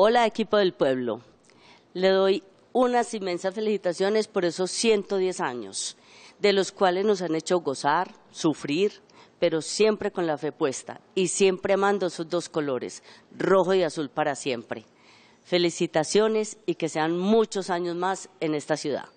Hola equipo del pueblo, le doy unas inmensas felicitaciones por esos 110 años, de los cuales nos han hecho gozar, sufrir, pero siempre con la fe puesta y siempre amando sus dos colores, rojo y azul para siempre. Felicitaciones y que sean muchos años más en esta ciudad.